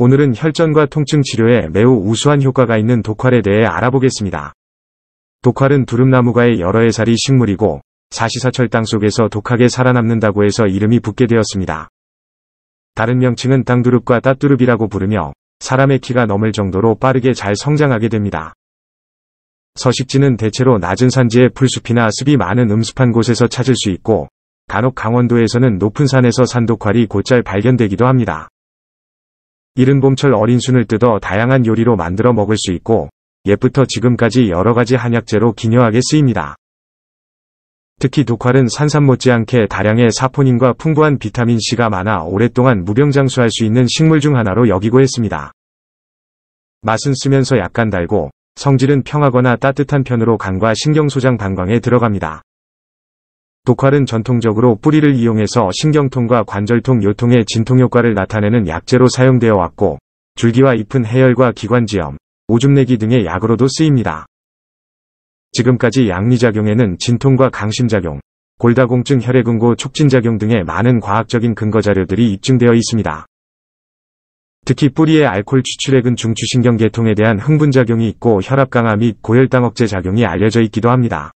오늘은 혈전과 통증 치료에 매우 우수한 효과가 있는 독활에 대해 알아보겠습니다. 독활은 두릅나무가의 여러 해살이 식물이고 사시사철 땅 속에서 독하게 살아남는다고 해서 이름이 붙게 되었습니다. 다른 명칭은 땅두릅과 따두릅이라고 부르며 사람의 키가 넘을 정도로 빠르게 잘 성장하게 됩니다. 서식지는 대체로 낮은 산지의 풀숲이나 습이 많은 음습한 곳에서 찾을 수 있고 간혹 강원도에서는 높은 산에서 산독활이 곧잘 발견되기도 합니다. 이른 봄철 어린 순을 뜯어 다양한 요리로 만들어 먹을 수 있고 옛부터 지금까지 여러가지 한약재로 기녀하게 쓰입니다. 특히 독활은 산삼 못지않게 다량의 사포닌과 풍부한 비타민C가 많아 오랫동안 무병장수할 수 있는 식물 중 하나로 여기고 했습니다. 맛은 쓰면서 약간 달고 성질은 평하거나 따뜻한 편으로 간과 신경소장 방광에 들어갑니다. 독활은 전통적으로 뿌리를 이용해서 신경통과 관절통 요통의 진통효과를 나타내는 약재로 사용되어 왔고 줄기와 잎은 해열과 기관지염, 오줌내기 등의 약으로도 쓰입니다. 지금까지 양리작용에는 진통과 강심작용, 골다공증 혈액응고 촉진작용 등의 많은 과학적인 근거자료들이 입증되어 있습니다. 특히 뿌리의 알코올 추출액은 중추신경계통에 대한 흥분작용이 있고 혈압 강화 및 고혈당 억제 작용이 알려져 있기도 합니다.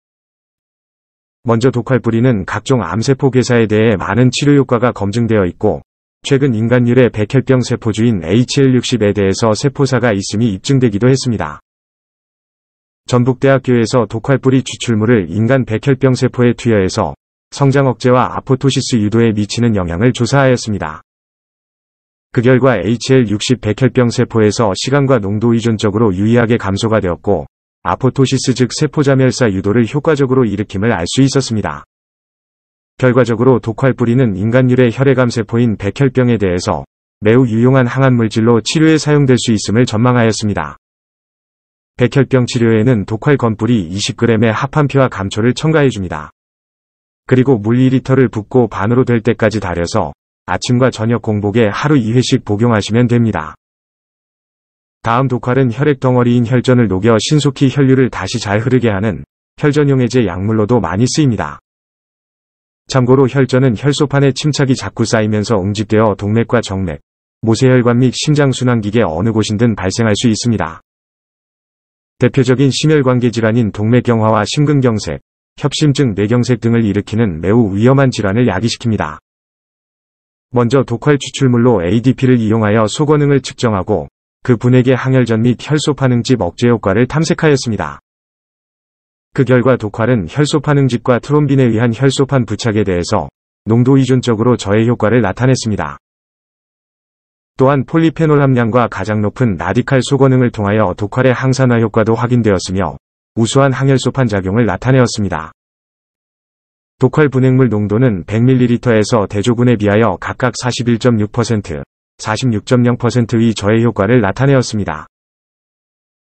먼저 독할 뿌리는 각종 암세포 괴사에 대해 많은 치료 효과가 검증되어 있고 최근 인간 률의 백혈병 세포주인 HL60에 대해서 세포사가 있음이 입증되기도 했습니다. 전북대학교에서 독활뿌리 추출물을 인간 백혈병 세포에 투여해서 성장 억제와 아포토시스 유도에 미치는 영향을 조사하였습니다. 그 결과 HL60 백혈병 세포에서 시간과 농도 의존적으로 유의하게 감소가 되었고 아포토시스 즉 세포자멸사 유도를 효과적으로 일으킴을 알 수 있었습니다. 결과적으로 독활 뿌리는 인간 률의 혈액암 세포인 백혈병에 대해서 매우 유용한 항암 물질로 치료에 사용될 수 있음을 전망하였습니다. 백혈병 치료에는 독활 건뿌리 20g의 합판피와 감초를 첨가해줍니다. 그리고 물 2리터를 붓고 반으로 될 때까지 달여서 아침과 저녁 공복에 하루 2회씩 복용하시면 됩니다. 다음 독활은 혈액 덩어리인 혈전을 녹여 신속히 혈류를 다시 잘 흐르게 하는 혈전용해제 약물로도 많이 쓰입니다. 참고로 혈전은 혈소판에 침착이 자꾸 쌓이면서 응집되어 동맥과 정맥, 모세혈관 및 심장순환기계 어느 곳인든 발생할 수 있습니다. 대표적인 심혈관계 질환인 동맥경화와 심근경색, 협심증 뇌경색 등을 일으키는 매우 위험한 질환을 야기시킵니다. 먼저 독활 추출물로 ADP를 이용하여 소권능을 측정하고 그분에게 항혈전 및 혈소 파능집 억제 효과를 탐색하였습니다. 그 결과 독활은 혈소 파능집과 트롬빈에 의한 혈소판 부착에 대해서 농도 이존적으로 저의 효과를 나타냈습니다. 또한 폴리페놀 함량과 가장 높은 라디칼 소거능을 통하여 독활의 항산화 효과도 확인되었으며 우수한 항혈소판 작용을 나타내었습니다. 독활 분해물 농도는 100ml에서 대조군에 비하여 각각 41.6%, 46.0%의 저해 효과를 나타내었습니다.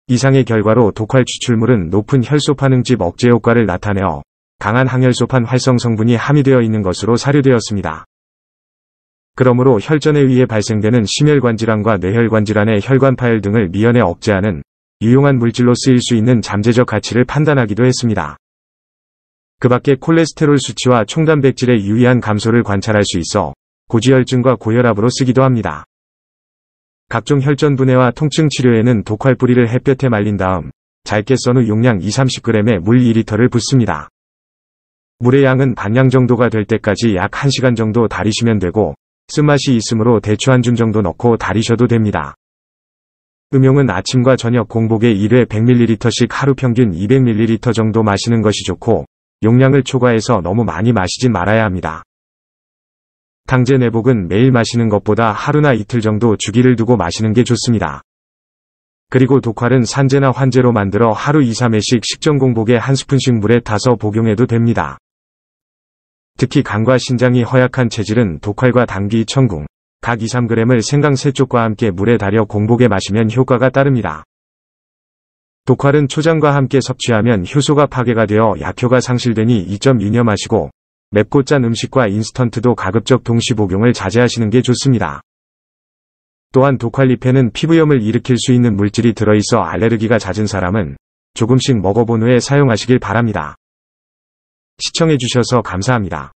이상의 결과로 독활 추출물은 높은 혈소 반응집 억제 효과를 나타내어 강한 항혈소판 활성 성분이 함유되어 있는 것으로 사료되었습니다. 그러므로 혈전에 의해 발생되는 심혈관 질환과 뇌혈관 질환의 혈관 파열 등을 미연에 억제하는 유용한 물질로 쓰일 수 있는 잠재적 가치를 판단하기도 했습니다. 그 밖에 콜레스테롤 수치와 총단백질의 유의한 감소를 관찰할 수 있어 고지혈증과 고혈압으로 쓰기도 합니다. 각종 혈전 분해와 통증 치료에는 독활 뿌리를 햇볕에 말린 다음 짧게썬 후 용량 2-30g에 물 2리터를 붓습니다. 물의 양은 반량 정도가 될 때까지 약 1시간 정도 달이시면 되고 쓴맛이 있으므로 대추 한 줌 정도 넣고 달이셔도 됩니다. 음용은 아침과 저녁 공복에 1회 100ml씩 하루 평균 200ml 정도 마시는 것이 좋고 용량을 초과해서 너무 많이 마시진 말아야 합니다. 당제 내복은 매일 마시는 것보다 하루나 이틀 정도 주기를 두고 마시는 게 좋습니다. 그리고 독활은 산재나 환재로 만들어 하루 2, 3회씩 식전 공복에 한 스푼씩 물에 타서 복용해도 됩니다. 특히 간과 신장이 허약한 체질은 독활과 당귀, 천궁, 각 2, 3g을 생강 3쪽과 함께 물에 달여 공복에 마시면 효과가 따릅니다. 독활은 초장과 함께 섭취하면 효소가 파괴가 되어 약효가 상실되니 2.2년 마시고 맵고 짠 음식과 인스턴트도 가급적 동시 복용을 자제하시는 게 좋습니다. 또한 도칼리페는 피부염을 일으킬 수 있는 물질이 들어있어 알레르기가 잦은 사람은 조금씩 먹어본 후에 사용하시길 바랍니다. 시청해주셔서 감사합니다.